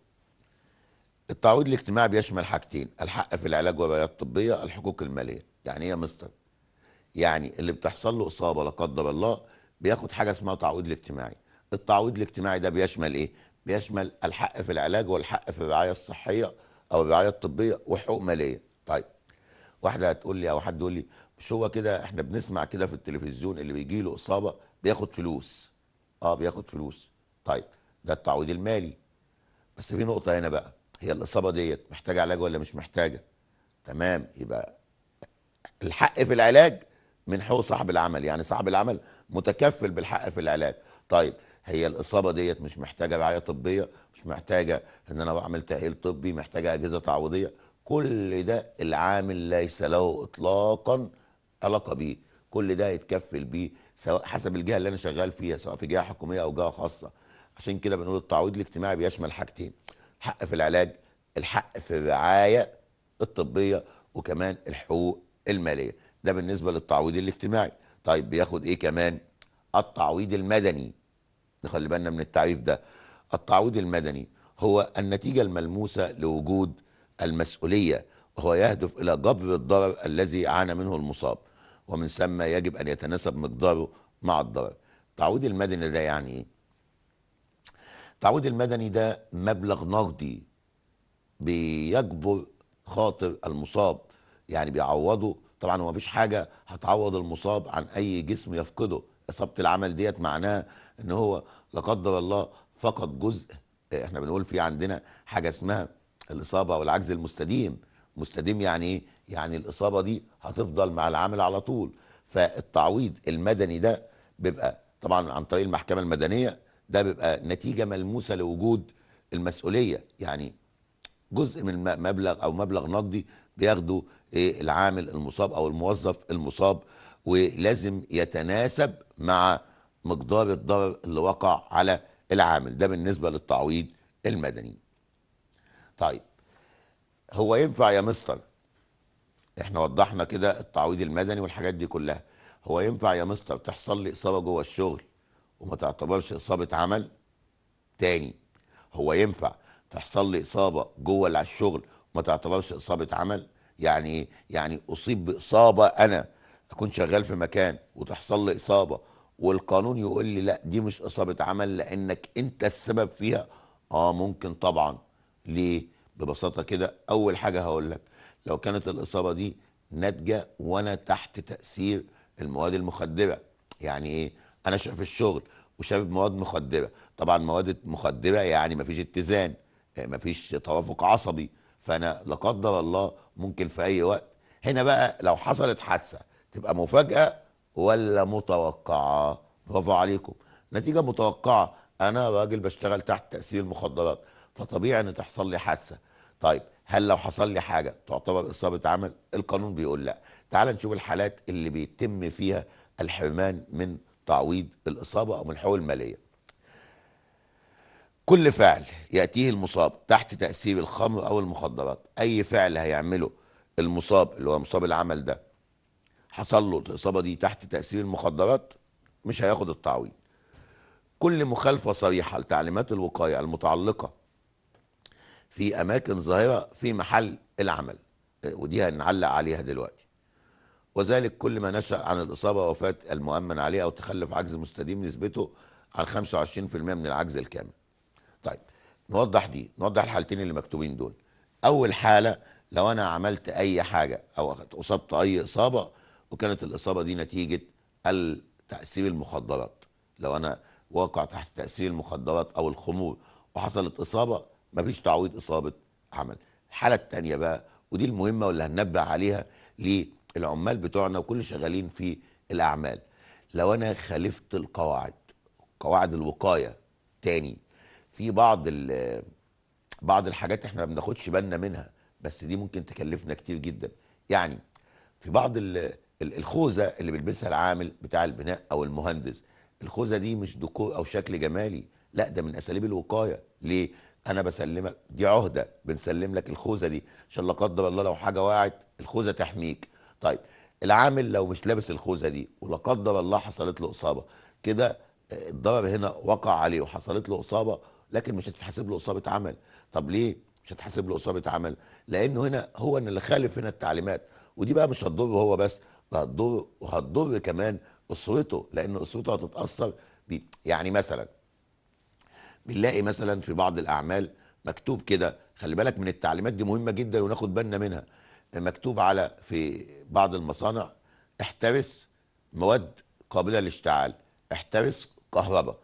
التعويض الاجتماعي بيشمل حاجتين الحق في العلاج والرعايه الطبيه الحقوق الماليه يعني ايه يا مستر يعني اللي بتحصل له اصابه لا قدر الله بياخد حاجه اسمها تعويض الاجتماعي التعويض الاجتماعي ده بيشمل ايه بيشمل الحق في العلاج والحق في الرعايه الصحيه او الرعايه الطبيه وحقوق ماليه طيب واحده هتقول لي او حد يقول لي مش هو كده احنا بنسمع كده في التلفزيون اللي بيجي له اصابه بياخد فلوس اه بياخد فلوس طيب ده التعويض المالي بس في نقطه هنا بقى هي الاصابه ديت محتاجه علاج ولا مش محتاجه تمام يبقى الحق في العلاج من حقوق صاحب العمل يعني صاحب العمل متكفل بالحق في العلاج طيب هي الاصابه ديت مش محتاجه رعايه طبيه مش محتاجه ان انا بعمل تاهيل طبي محتاجه اجهزه تعويضيه كل ده العامل ليس له اطلاقا علاقه بيه كل ده يتكفل بيه سواء حسب الجهه اللي انا شغال فيها سواء في جهه حكوميه او جهه خاصه عشان كده بنقول التعويض الاجتماعي بيشمل حاجتين حق في العلاج الحق في الرعايه الطبيه وكمان الحقوق الماليه ده بالنسبه للتعويض الاجتماعي طيب بياخد ايه كمان التعويض المدني نخلي بالنا من التعريف ده التعويض المدني هو النتيجه الملموسه لوجود المسؤوليه وهو يهدف الى جبر الضرر الذي عانى منه المصاب ومن ثم يجب أن يتناسب مقداره مع الضرر التعويض المدني ده يعني إيه؟ التعويض المدني ده مبلغ نقدي بيجبر خاطر المصاب يعني بيعوضه طبعا هو مفيش حاجة هتعوض المصاب عن أي جسم يفقده إصابة العمل ديت معناها إن هو لا قدر الله فقد جزء احنا بنقول في عندنا حاجة اسمها الإصابة او العجز المستديم مستديم يعني ايه يعني الاصابه دي هتفضل مع العامل على طول فالتعويض المدني ده بيبقى طبعا عن طريق المحكمه المدنيه ده بيبقى نتيجه ملموسه لوجود المسؤوليه يعني جزء من مبلغ او مبلغ نقدي بياخده إيه العامل المصاب او الموظف المصاب ولازم يتناسب مع مقدار الضرر اللي وقع على العامل ده بالنسبه للتعويض المدني. طيب هو ينفع يا مستر احنا وضحنا كده التعويض المدني والحاجات دي كلها هو ينفع يا مستر تحصل لي اصابه جوه الشغل وما تعتبرش اصابه عمل تاني هو ينفع تحصل لي اصابه جوه على الشغل وما تعتبرش اصابه عمل يعني ايه يعني اصيب باصابه انا اكون شغال في مكان وتحصل لي اصابه والقانون يقول لي لا دي مش اصابه عمل لانك انت السبب فيها اه ممكن طبعا ليه ببساطه كده اول حاجه هقول لك لو كانت الاصابه دي ناتجه وانا تحت تاثير المواد المخدره يعني ايه انا شايف الشغل وشايف مواد مخدره طبعا مواد مخدره يعني مفيش اتزان مفيش توافق عصبي فانا لا قدر الله ممكن في اي وقت هنا بقى لو حصلت حادثه تبقى مفاجاه ولا متوقعه برافو عليكم نتيجه متوقعه انا راجل بشتغل تحت تاثير المخدرات فطبيعي ان تحصل لي حادثه طيب هل لو حصل لي حاجه تعتبر اصابه عمل القانون بيقول لا تعال نشوف الحالات اللي بيتم فيها الحرمان من تعويض الاصابه او من الحقوق الماليه كل فعل ياتيه المصاب تحت تاثير الخمر او المخدرات اي فعل هيعمله المصاب اللي هو مصاب العمل ده حصل له الاصابه دي تحت تاثير المخدرات مش هياخد التعويض كل مخالفه صريحه لتعليمات الوقايه المتعلقه في أماكن ظاهرة في محل العمل ودي هنعلق عليها دلوقتي وذلك كل ما نشأ عن الإصابة وفاة المؤمن عليه أو تخلف عجز مستديم نسبته على 25% من العجز الكامل طيب نوضح دي نوضح الحالتين اللي مكتوبين دول أول حالة لو أنا عملت أي حاجة أو أصبت أي إصابة وكانت الإصابة دي نتيجة تأثير المخدرات لو أنا واقع تحت تأثير المخدرات أو الخمور وحصلت إصابة مفيش تعويض اصابه عمل الحاله الثانيه بقى ودي المهمه واللي هننبه عليها للعمال بتوعنا وكل شغالين في الاعمال لو انا خالفت القواعد قواعد الوقايه تاني في بعض بعض الحاجات احنا ما بناخدش بالنا منها بس دي ممكن تكلفنا كتير جدا يعني في بعض الخوذه اللي بيلبسها العامل بتاع البناء او المهندس الخوذه دي مش ديكور او شكل جمالي لا ده من اساليب الوقايه ليه انا بسلمك دي عهده بنسلم لك الخوذه دي عشان لا قدر الله لو حاجه وقعت الخوذه تحميك طيب العامل لو مش لابس الخوذه دي ولا قدر الله حصلت له اصابه كده آه، الضرر هنا وقع عليه وحصلت له اصابه لكن مش هتتحاسب له اصابه عمل طب ليه مش هتحاسب له اصابه عمل لانه هنا هو اللي خالف هنا التعليمات ودي بقى مش هتضره هو بس ده هتضر وهتضر كمان اسرته لان اسرته هتتاثر بيه يعني مثلا بنلاقي مثلا في بعض الاعمال مكتوب كده خلي بالك من التعليمات دي مهمه جدا وناخد بالنا منها مكتوب على في بعض المصانع احترس مواد قابله للاشتعال احترس كهرباء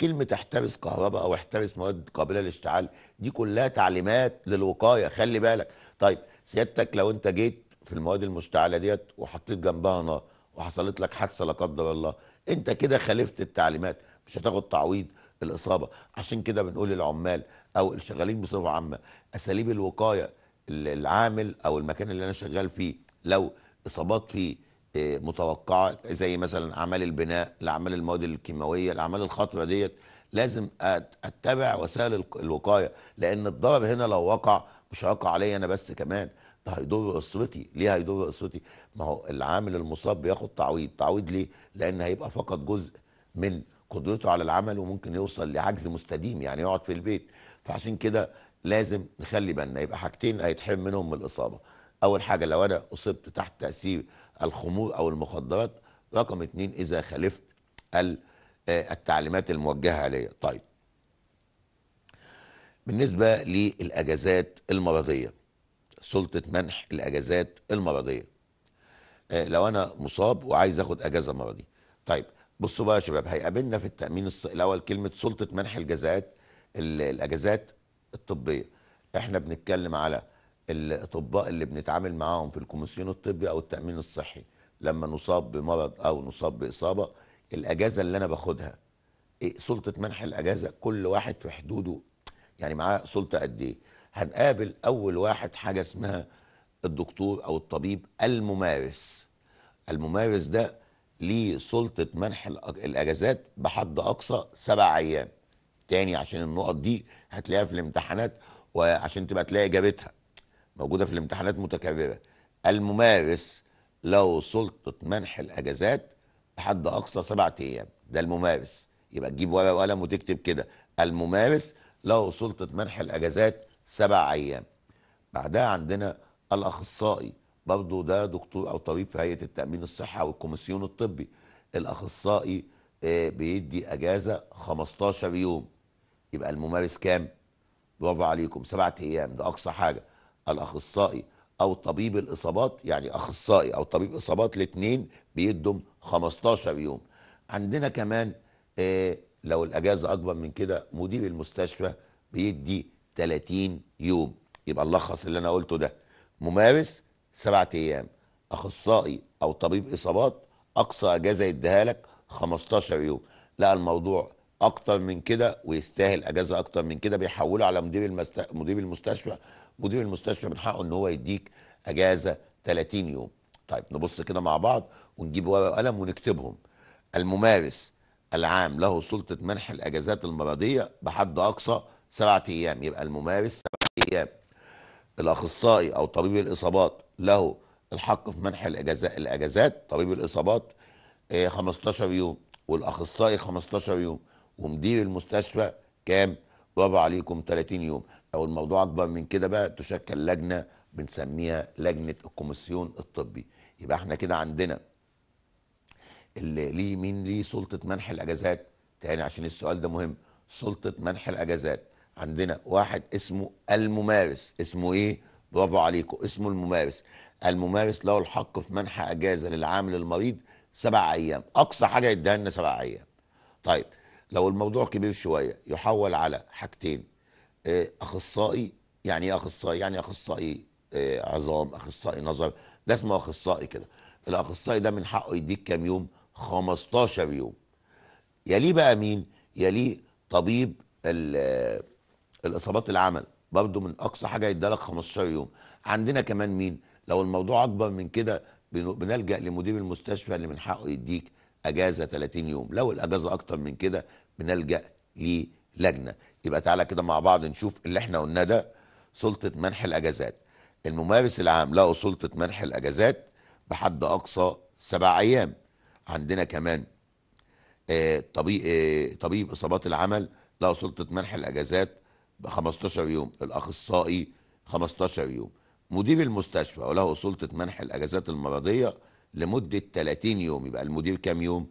كلمه احترس كهرباء او احترس مواد قابله للاشتعال دي كلها تعليمات للوقايه خلي بالك طيب سيادتك لو انت جيت في المواد المشتعله ديت وحطيت جنبها نار وحصلت لك حادثه لا قدر الله انت كده خالفت التعليمات مش هتاخد تعويض الاصابه عشان كده بنقول للعمال او الشغالين بصفه عامه اساليب الوقايه العامل او المكان اللي انا شغال فيه لو اصابات فيه آه، متوقعه زي مثلا اعمال البناء لاعمال المواد الكيماويه الاعمال الخطره ديت لازم اتبع وسائل الوقايه لان الضرر هنا لو وقع مش هيقع عليا انا بس كمان ده هيضر اسرتي ليه هيضر اسرتي ما هو العامل المصاب بياخد تعويض تعويض ليه لان هيبقى فقط جزء من قدرته على العمل وممكن يوصل لعجز مستديم يعني يقعد في البيت فعشان كده لازم نخلي بالنا يبقى حاجتين هيتحرم منهم من الاصابه اول حاجه لو انا اصبت تحت تاثير الخمور او المخدرات رقم اتنين اذا خالفت آه، التعليمات الموجهه ليا طيب بالنسبه للاجازات المرضيه سلطه منح الاجازات المرضيه آه، لو انا مصاب وعايز اخد اجازه مرضيه طيب بصوا بقى يا شباب هيقابلنا في التامين الاول كلمه سلطه منح الجزاءات الاجازات الطبيه احنا بنتكلم على الاطباء اللي بنتعامل معاهم في الكوميسيون الطبي او التامين الصحي لما نصاب بمرض او نصاب باصابه الاجازه اللي انا باخدها إيه سلطه منح الاجازه كل واحد في حدوده يعني معاه سلطه قد ايه هنقابل اول واحد حاجه اسمها الدكتور او الطبيب الممارس الممارس ده لسلطه منح الاجازات بحد اقصى سبع ايام تاني عشان النقط دي هتلاقيها في الامتحانات وعشان تبقى تلاقي اجابتها موجوده في الامتحانات متكرره الممارس له سلطه منح الاجازات بحد اقصى سبعة ايام ده الممارس يبقى تجيب ورقه وقلم وتكتب كده الممارس له سلطه منح الاجازات سبع ايام بعدها عندنا الاخصائي برضه ده دكتور او طبيب في هيئه التامين الصحه والكوميسيون الطبي الاخصائي آه، بيدي اجازه 15 يوم يبقى الممارس كام برافو عليكم سبعة ايام ده اقصى حاجه الاخصائي او طبيب الاصابات يعني اخصائي او طبيب اصابات الاثنين بيدهم 15 يوم عندنا كمان آه، لو الاجازه اكبر من كده مدير المستشفى بيدي 30 يوم يبقى نلخص اللي انا قلته ده ممارس سبعة أيام أخصائي أو طبيب إصابات أقصى أجازة يديها لك 15 يوم لا الموضوع أكتر من كده ويستاهل أجازة أكتر من كده بيحوله على مدير المست... مدير المستشفى مدير المستشفى من حقه إن هو يديك أجازة 30 يوم طيب نبص كده مع بعض ونجيب ورقة وقلم ونكتبهم الممارس العام له سلطة منح الأجازات المرضية بحد أقصى سبعة أيام يبقى الممارس سبعة أيام الاخصائي او طبيب الاصابات له الحق في منح الاجازات الاجازات طبيب الاصابات 15 آه، يوم والاخصائي 15 يوم ومدير المستشفى كام؟ برافو عليكم 30 يوم لو الموضوع اكبر من كده بقى تشكل لجنه بنسميها لجنه الكوميسيون الطبي يبقى احنا كده عندنا اللي ليه مين ليه سلطه منح الاجازات تاني عشان السؤال ده مهم سلطه منح الاجازات عندنا واحد اسمه الممارس اسمه ايه برافو عليكم اسمه الممارس الممارس له الحق في منح اجازه للعامل المريض سبع ايام اقصى حاجه يديها لنا سبع ايام طيب لو الموضوع كبير شويه يحول على حاجتين آه، اخصائي يعني ايه اخصائي يعني اخصائي آه، عظام اخصائي نظر ده اسمه اخصائي كده الاخصائي ده من حقه يديك كام يوم 15 يوم يليه بقى مين يليه طبيب ال الاصابات العمل برضه من اقصى حاجه يدالك 15 يوم عندنا كمان مين لو الموضوع اكبر من كده بنلجا لمدير المستشفى اللي من حقه يديك اجازه 30 يوم لو الاجازه اكتر من كده بنلجا للجنه يبقى تعالى كده مع بعض نشوف اللي احنا قلناه ده سلطه منح الاجازات الممارس العام له سلطه منح الاجازات بحد اقصى سبع ايام عندنا كمان آه، طبيب آه، طبيب اصابات العمل له سلطه منح الاجازات 15 يوم الاخصائي 15 يوم مدير المستشفى وله سلطه منح الاجازات المرضيه لمده 30 يوم يبقى المدير كام يوم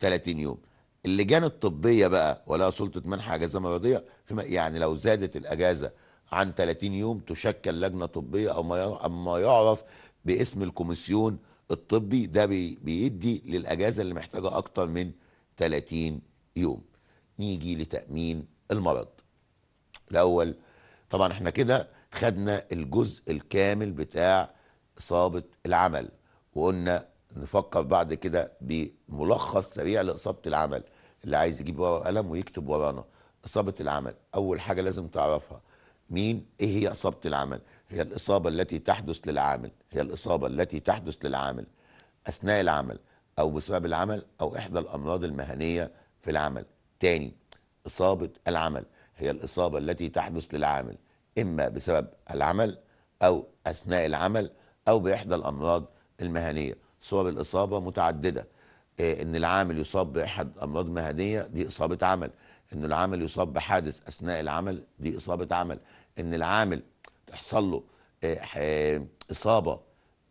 30 يوم اللجان الطبيه بقى ولها سلطه منح اجازه مرضيه فيما يعني لو زادت الاجازه عن 30 يوم تشكل لجنه طبيه او ما يعرف باسم الكوميسيون الطبي ده بيدي للاجازه اللي محتاجه اكتر من 30 يوم نيجي لتامين المرض الاول طبعا احنا كده خدنا الجزء الكامل بتاع اصابه العمل وقلنا نفكر بعد كده بملخص سريع لاصابه العمل اللي عايز يجيب ورقه وقلم ويكتب ورانا اصابه العمل اول حاجه لازم تعرفها مين ايه هي اصابه العمل هي الاصابه التي تحدث للعامل هي الاصابه التي تحدث للعامل اثناء العمل او بسبب العمل او احدى الامراض المهنيه في العمل تاني اصابه العمل هي الإصابة التي تحدث للعامل إما بسبب العمل أو أثناء العمل أو بإحدى الأمراض المهنية صور الإصابة متعددة آه، إن العامل يصاب بأحد أمراض مهنية دي إصابة عمل إن العامل يصاب بحادث أثناء العمل دي إصابة عمل إن العامل تحصل له آه، آه، إصابة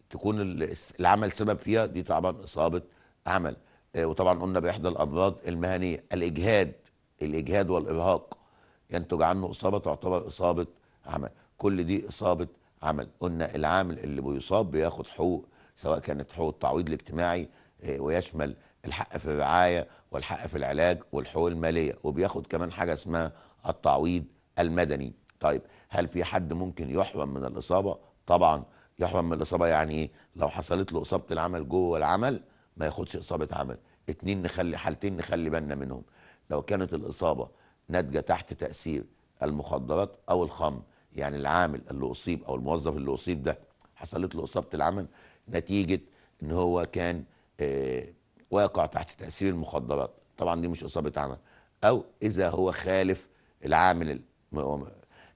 تكون العمل سبب فيها دي طبعا إصابة عمل وطبعا قلنا بإحدى الأمراض المهنية الإجهاد الإجهاد والإرهاق ينتج يعني عنه اصابه تعتبر اصابه عمل كل دي اصابه عمل قلنا العامل اللي بيصاب بياخد حقوق سواء كانت حقوق التعويض الاجتماعي آه، ويشمل الحق في الرعايه والحق في العلاج والحقوق الماليه وبياخد كمان حاجه اسمها التعويض المدني طيب هل في حد ممكن يحرم من الاصابه طبعا يحرم من الاصابه يعني ايه لو حصلت له اصابه العمل جوه العمل ما ياخدش اصابه عمل اتنين نخلي حالتين نخلي بالنا منهم لو كانت الاصابه ناتجه تحت تاثير المخدرات او الخمر يعني العامل اللي اصيب او الموظف اللي اصيب ده حصلت له اصابه العمل نتيجه ان هو كان آه، واقع تحت تاثير المخدرات طبعا دي مش اصابه عمل او اذا هو خالف العامل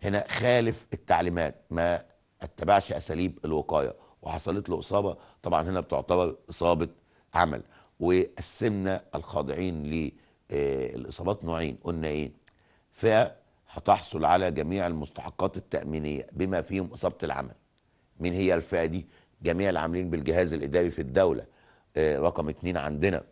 هنا خالف التعليمات ما اتبعش اساليب الوقايه وحصلت له اصابه طبعا هنا بتعتبر اصابه عمل وقسمنا الخاضعين آه، الاصابات نوعين قلنا ايه فهتحصل على جميع المستحقات التامينيه بما فيهم اصابه العمل مين هي الفئه دي جميع العاملين بالجهاز الاداري في الدوله آه، رقم اتنين عندنا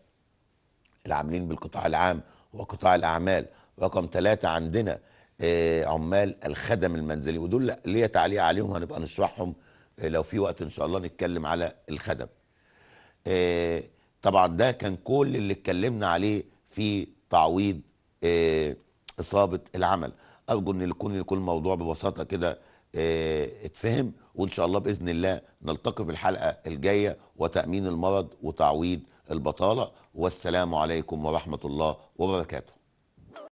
العاملين بالقطاع العام وقطاع الاعمال رقم ثلاثة عندنا آه، عمال الخدم المنزلي ودول ليا تعليق عليهم هنبقى نشرحهم لو في وقت ان شاء الله نتكلم على الخدم طبعا ده كان كل اللي اتكلمنا عليه في تعويض آه، اصابه العمل ارجو ان يكون يكون الموضوع ببساطه كده آه، اتفهم وان شاء الله باذن الله نلتقي في الحلقه الجايه وتامين المرض وتعويض البطاله والسلام عليكم ورحمه الله وبركاته